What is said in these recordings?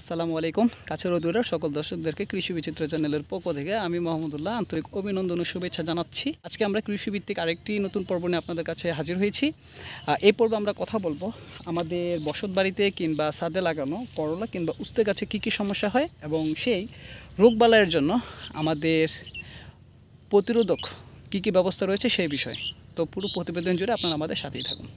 আসসালামু আলাইকুম কাছের দূরের সকল দর্শকদেরকে কৃষি বিচিত্র চ্যানেলের পক্ষ থেকে আমি মোহাম্মদুল্লাহ আন্তরিক অভিনন্দন ও শুভেচ্ছা জানাচ্ছি আজকে আমরা কৃষিভিত্তিক আরেকটি নতুন পর্ব নিয়ে আপনাদের কাছে হাজির হয়েছি এই পর্বে আমরা কথা বলবো আমাদের বসত বাড়িতে কিংবা সাদে লাগানো করলা কিংবা উস্তে গাছে কী কী সমস্যা হয় এবং সেই রোগবালাইয়ের জন্য আমাদের প্রতিরোধক কী কী ব্যবস্থা রয়েছে সেই বিষয়ে তো পুরো প্রতিবেদন জুড়ে আপনারা আমাদের সাথেই থাকুন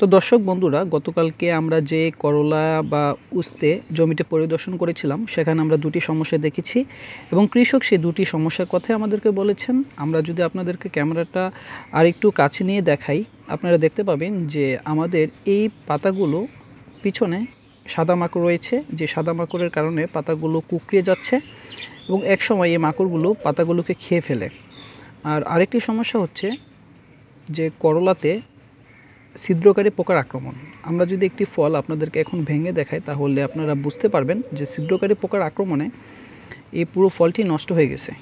তো দর্শক বন্ধুরা গতকালকে আমরা যে করলা বা উস্তে জমিতে পরিদর্শন করেছিলাম সেখানে আমরা দুটি সমস্যা দেখেছি এবং কৃষক সে দুটি সমস্যার কথাই আমাদেরকে বলেছেন আমরা যদি আপনাদেরকে ক্যামেরাটা আর একটু কাছে নিয়ে দেখাই আপনারা দেখতে পাবেন যে আমাদের এই পাতাগুলো পিছনে সাদা মাকড় রয়েছে যে সাদা মাকড়ের কারণে পাতাগুলো কুকড়িয়ে যাচ্ছে এবং এক সময় এই মাকড়গুলো পাতাগুলোকে খেয়ে ফেলে আর আরেকটি সমস্যা হচ্ছে যে করলাতে ছিদ্রকারী পোকার আক্রমণ আমরা যদি একটি ফল আপনাদেরকে এখন ভেঙে দেখাই তাহলে আপনারা বুঝতে পারবেন যে ছিদ্রকারী পোকার আক্রমণে এই পুরো ফলটি নষ্ট হয়ে গেছে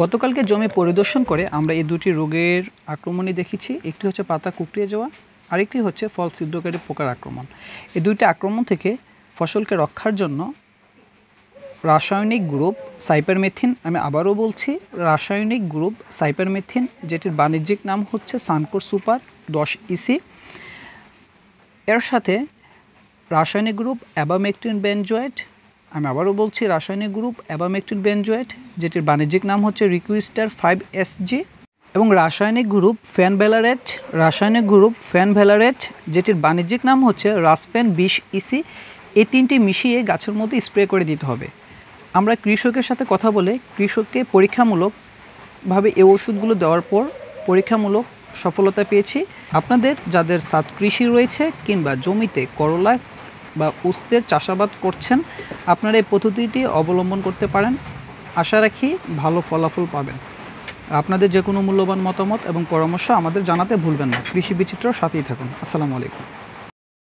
গতকালকে জমে পরিদর্শন করে আমরা এই দুটি রোগের আক্রমণই দেখেছি একটি হচ্ছে পাতা কুকড়িয়ে যাওয়া আরেকটি হচ্ছে ফল ছিদ্রকারী পোকার আক্রমণ এই দুইটি আক্রমণ থেকে ফসলকে রক্ষার জন্য রাসায়নিক গ্রুপ সাইপারমেথিন আমি আবারও বলছি রাসায়নিক গ্রুপ সাইপারমেথিন যেটির বাণিজ্যিক নাম হচ্ছে সানকোর সুপার দশ ইসি e এর সাথে রাসায়নিক গ্রুপ অ্যাবামেকটিন বেনজোয়েট আমি আবারও বলছি রাসায়নিক গ্রুপ অ্যাবামেকটিন বেনজোয়েট যেটির বাণিজ্যিক নাম হচ্ছে রিকুইস্টার ফাইভ এস জি এবং রাসায়নিক গ্রুপ ফ্যান ভ্যালারেট রাসায়নিক গ্রুপ ফ্যান ভ্যালারেট যেটির বাণিজ্যিক নাম হচ্ছে রাসফ্যান বিশ ইসি e এই তিনটি মিশিয়ে গাছের মধ্যে স্প্রে করে দিতে হবে আমরা কৃষকের সাথে কথা বলে কৃষককে পরীক্ষামূলকভাবে এ ওষুধগুলো দেওয়ার পর পরীক্ষামূলক সফলতা পেয়েছি আপনাদের যাদের সাত কৃষি রয়েছে কিংবা জমিতে করলা বা উস্তের চাষাবাদ করছেন আপনারা এই পদ্ধতিটি অবলম্বন করতে পারেন আশা রাখি ভালো ফলাফল পাবেন আপনাদের যে কোনো মূল্যবান মতামত এবং পরামর্শ আমাদের জানাতে ভুলবেন না কৃষি বিচিত্র সাথেই থাকুন আসসালামু আলাইকুম